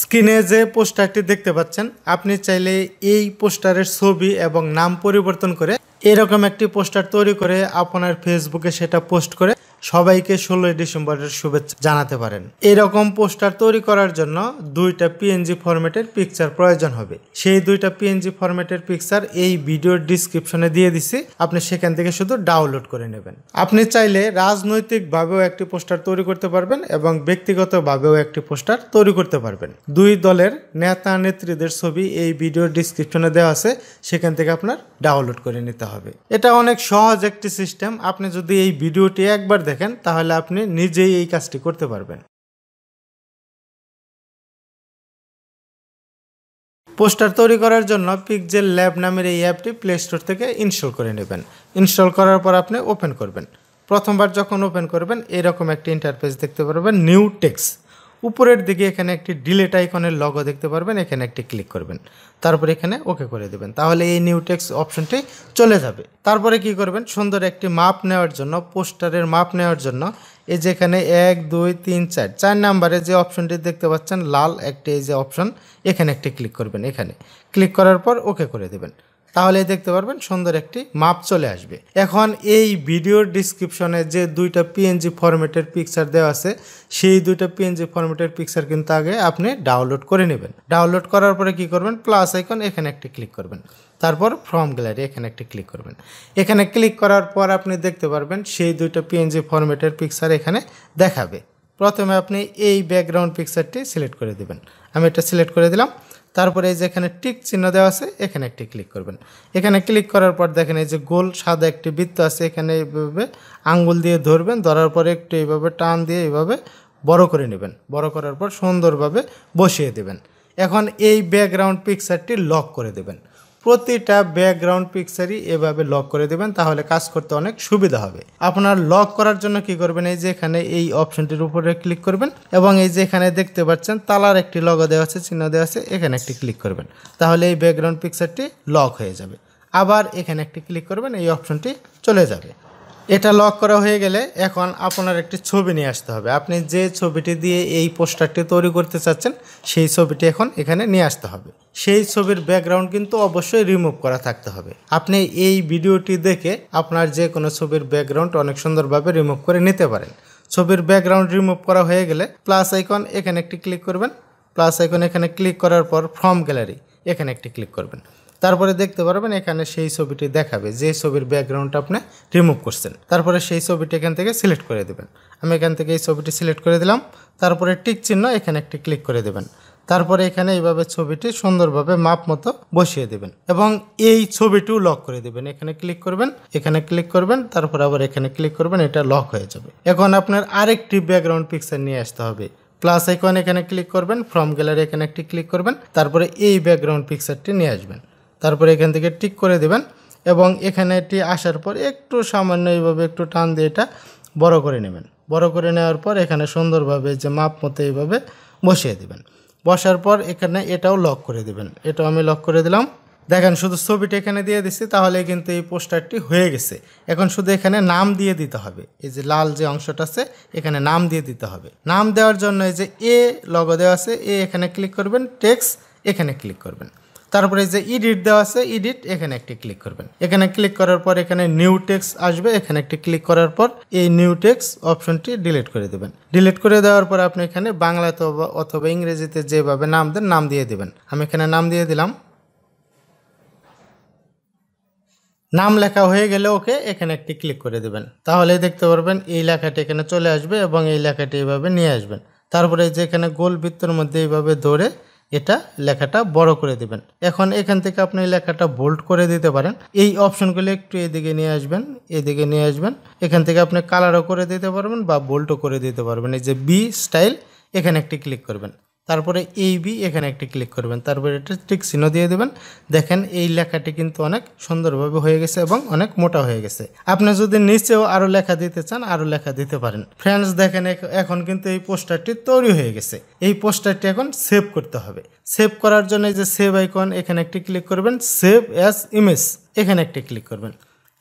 স্ক্রিনে যে পোস্টারটি দেখতে পাচ্ছেন আপনি চাইলে এই পোস্টারের ছবি এবং নাম পরিবর্তন করে এরকম একটি পোস্টার তৈরি করে আপনার ফেসবুকে সেটা পোস্ট করে সবাইকে ষোলোই ডিসেম্বরের শুভেচ্ছা জানাতে পারেন এরকম পোস্টার তৈরি করার জন্য দুইটা পিএনজি ফরম্যাটের পিকচার প্রয়োজন হবে সেই দুইটা পিএনজি ফরম্যাটের পিকচার এই ভিডিওর ডিসক্রিপশনে দিয়ে দিছি আপনি সেখান থেকে শুধু ডাউনলোড করে নেবেন আপনি চাইলে রাজনৈতিকভাবেও একটি পোস্টার তৈরি করতে পারবেন এবং ব্যক্তিগতভাবেও একটি পোস্টার তৈরি করতে পারবেন দুই দলের নেতা নেত্রীদের ছবি এই ভিডিওর ডিসক্রিপশনে দেওয়া আছে সেখান থেকে আপনার ডাউনলোড করে নিতে হবে এটা অনেক সহজ একটি সিস্টেম আপনি যদি এই ভিডিওটি একবার দেখেন দেখেন তাহলে আপনি নিজেই এই কাজটি করতে পারবেন পোস্টার তৈরি করার জন্য পিকজেল ল্যাব নামের এই অ্যাপটি প্লে স্টোর থেকে ইনস্টল করে নেবেন ইনস্টল করার পর আপনি ওপেন করবেন প্রথমবার যখন ওপেন করবেন এরকম একটি ইন্টারফেস দেখতে পারবেন নিউ টেক্স উপরের দিকে এখানে একটি ডিলেট আইকনের লগো দেখতে পারবেন এখানে একটি ক্লিক করবেন তারপর এখানে ওকে করে দেবেন তাহলে এই নিউ টেক্স অপশনটি চলে যাবে তারপরে কি করবেন সুন্দর একটি মাপ নেওয়ার জন্য পোস্টারের মাপ নেওয়ার জন্য এই যে এখানে এক দুই তিন চার চার নাম্বারে যে অপশনটি দেখতে পাচ্ছেন লাল একটি এই যে অপশন এখানে একটি ক্লিক করবেন এখানে ক্লিক করার পর ওকে করে দেবেন তাহলে দেখতে পারবেন সুন্দর একটি মাপ চলে আসবে এখন এই ভিডিওর ডিসক্রিপশনে যে দুইটা পিএনজি ফরম্যাটের পিকচার দেওয়া আছে সেই দুইটা পিএনজি ফরম্যাটের পিকচার কিন্তু আগে আপনি ডাউনলোড করে নেবেন ডাউনলোড করার পরে কি করবেন প্লাস আইকন এখানে একটি ক্লিক করবেন তারপর ফর্ম গ্যালারি এখানে একটি ক্লিক করবেন এখানে ক্লিক করার পর আপনি দেখতে পারবেন সেই দুইটা পিএনজি ফরম্যাটের পিকচার এখানে দেখাবে প্রথমে আপনি এই ব্যাকগ্রাউন্ড পিকচারটি সিলেক্ট করে দেবেন আমি এটা সিলেক্ট করে দিলাম তারপরে এই যে এখানে টিক চিহ্ন দেওয়া আছে এখানে একটি ক্লিক করবেন এখানে ক্লিক করার পর দেখেন এই যে গোল সাদা একটি বৃত্ত আছে এখানে এইভাবে আঙ্গুল দিয়ে ধরবেন ধরার পরে একটু এইভাবে টান দিয়ে এইভাবে বড় করে নেবেন বড় করার পর সুন্দরভাবে বসিয়ে দেবেন এখন এই ব্যাকগ্রাউন্ড পিকচারটি লক করে দেবেন প্রতিটা ব্যাকগ্রাউন্ড পিকচারই এভাবে লক করে দেবেন তাহলে কাজ করতে অনেক সুবিধা হবে আপনার লক করার জন্য কি করবেন এই যে এখানে এই অপশনটির উপরে ক্লিক করবেন এবং এই যে এখানে দেখতে পাচ্ছেন তালার একটি লগো দেওয়া আছে চিহ্ন দেওয়া আছে এখানে একটি ক্লিক করবেন তাহলে এই ব্যাকগ্রাউন্ড পিকচারটি লক হয়ে যাবে আবার এখানে একটি ক্লিক করবেন এই অপশনটি চলে যাবে এটা লক করা হয়ে গেলে এখন আপনার একটি ছবি নিয়ে আসতে হবে আপনি যে ছবিটি দিয়ে এই পোস্টারটি তৈরি করতে চাচ্ছেন সেই ছবিটি এখন এখানে নিয়ে আসতে হবে সেই ছবির ব্যাকগ্রাউন্ড কিন্তু অবশ্যই রিমুভ করা থাকতে হবে আপনি এই ভিডিওটি দেখে আপনার যে কোনো ছবির ব্যাকগ্রাউন্ড অনেক সুন্দরভাবে রিমুভ করে নিতে পারেন ছবির ব্যাকগ্রাউন্ড রিমুভ করা হয়ে গেলে প্লাস আইকন এখানে একটি ক্লিক করবেন প্লাস আইকন এখানে ক্লিক করার পর ফর্ম গ্যালারি এখানে একটি ক্লিক করবেন তারপরে দেখতে পারবেন এখানে সেই ছবিটি দেখাবে যে ছবির ব্যাকগ্রাউন্ডটা আপনি রিমুভ করছেন তারপরে সেই ছবিটি এখান থেকে সিলেক্ট করে দেবেন আমি এখান থেকে এই ছবিটি সিলেক্ট করে দিলাম তারপরে টিক চিহ্ন এখানে একটি ক্লিক করে দেবেন তারপরে এখানে এইভাবে ছবিটি সুন্দরভাবে মাপ মতো বসিয়ে দেবেন এবং এই ছবিটিও লক করে দেবেন এখানে ক্লিক করবেন এখানে ক্লিক করবেন তারপর আবার এখানে ক্লিক করবেন এটা লক হয়ে যাবে এখন আপনার আরেকটি ব্যাকগ্রাউন্ড পিকচার নিয়ে আসতে হবে প্লাস আইকন এখানে ক্লিক করবেন ফ্রম গ্যালারি এখানে একটি ক্লিক করবেন তারপরে এই ব্যাকগ্রাউন্ড পিকচারটি নিয়ে আসবেন তারপরে এখান থেকে টিক করে দেবেন এবং এখানে এটি আসার পর একটু সামান্য এইভাবে একটু টান দিয়ে এটা বড় করে নেবেন বড় করে নেওয়ার পর এখানে সুন্দরভাবে যে মাপ মতো এইভাবে বসিয়ে দেবেন বসার পর এখানে এটাও লক করে দেবেন এটাও আমি লক করে দিলাম দেখেন শুধু ছবিটা এখানে দিয়ে দিচ্ছি তাহলে কিন্তু এই পোস্টারটি হয়ে গেছে এখন শুধু এখানে নাম দিয়ে দিতে হবে এই যে লাল যে অংশটা আছে এখানে নাম দিয়ে দিতে হবে নাম দেওয়ার জন্য এই যে এ লগ দেওয়া আছে এ এখানে ক্লিক করবেন টেক্স এখানে ক্লিক করবেন তারপরে যে ইডিট দেওয়া আছে ইডিট এখানে একটি ক্লিক করবেন এখানে ক্লিক করার পর এখানে নিউ টেক্স আসবে এখানে একটি ক্লিক করার পর এই নিউ টেক্স অপশনটি ডিলিট করে দেবেন ডিলিট করে দেওয়ার পর আপনি এখানে বাংলাতে অথবা ইংরেজিতে যেভাবে নাম দেন নাম দিয়ে দেবেন আমি এখানে নাম দিয়ে দিলাম নাম লেখা হয়ে গেলে ওকে এখানে একটি ক্লিক করে দেবেন তাহলে দেখতে পারবেন এই লেখাটি এখানে চলে আসবে এবং এই লেখাটি এইভাবে নিয়ে আসবেন তারপরে যেখানে গোল বৃত্তর মধ্যে এইভাবে ধরে এটা লেখাটা বড় করে দেবেন এখন এখান থেকে আপনি লেখাটা বোল্ড করে দিতে পারেন এই অপশনগুলো একটু এদিকে নিয়ে আসবেন এদিকে নিয়ে আসবেন এখান থেকে আপনি কালারও করে দিতে পারবেন বা বোল্টও করে দিতে পারবেন এই যে বি স্টাইল এখানে একটি ক্লিক করবেন তারপরে এই বি এখানে একটি ক্লিক করবেন তারপরে এটা ঠিক চিহ্ন দিয়ে দেবেন দেখেন এই লেখাটি কিন্তু অনেক সুন্দরভাবে হয়ে গেছে এবং অনেক মোটা হয়ে গেছে আপনি যদি নিচেও আরও লেখা দিতে চান আরও লেখা দিতে পারেন ফ্রেন্ডস দেখেন এখন কিন্তু এই পোস্টারটি তৈরি হয়ে গেছে এই পোস্টারটি এখন সেভ করতে হবে সেভ করার জন্য যে সেভ আইকন এখানে একটি ক্লিক করবেন সেভ অ্যাজ ইমেজ এখানে একটি ক্লিক করবেন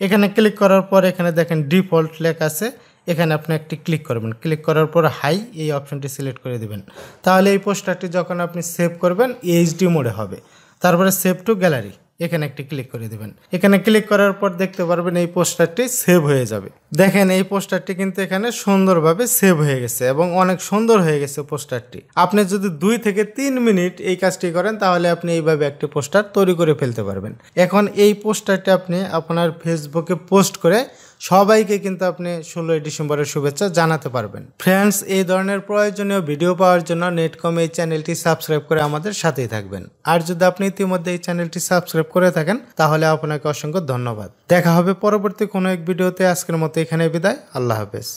এখানে ক্লিক করার পর এখানে দেখেন ডিফল্ট লেখা আছে এখানে আপনি একটি ক্লিক করবেন ক্লিক করার পর হাই এই অপশানটি সিলেক্ট করে দেবেন তাহলে এই পোস্টারটি যখন আপনি সেভ করবেন এইচডি মোডে হবে তারপরে সেভ টু গ্যালারি এখানে একটি ক্লিক করে দেবেন এখানে ক্লিক করার পর দেখতে পারবেন এই পোস্টারটি সেভ হয়ে যাবে দেখেন এই পোস্টারটি কিন্তু এখানে সুন্দরভাবে সেভ হয়ে গেছে এবং অনেক সুন্দর হয়ে গেছে পোস্টারটি আপনি যদি দুই থেকে তিন মিনিট এই কাজটি করেন তাহলে আপনি এইভাবে একটি পোস্টার তৈরি করে ফেলতে পারবেন এখন এই পোস্টারটি আপনি আপনার ফেসবুকে পোস্ট করে সবাইকে কিন্তু আপনি ষোলোই ডিসেম্বরের শুভেচ্ছা জানাতে পারবেন ফ্রেন্ডস এই ধরনের প্রয়োজনীয় ভিডিও পাওয়ার জন্য নেটকম এই চ্যানেলটি সাবস্ক্রাইব করে আমাদের সাথেই থাকবেন আর যদি আপনি ইতিমধ্যে এই চ্যানেলটি সাবস্ক্রাইব করে থাকেন তাহলে আপনাকে অসংখ্য ধন্যবাদ দেখা হবে পরবর্তী কোনো এক ভিডিওতে আজকের মতো এখানে বিদায় আল্লাহ হাফেজ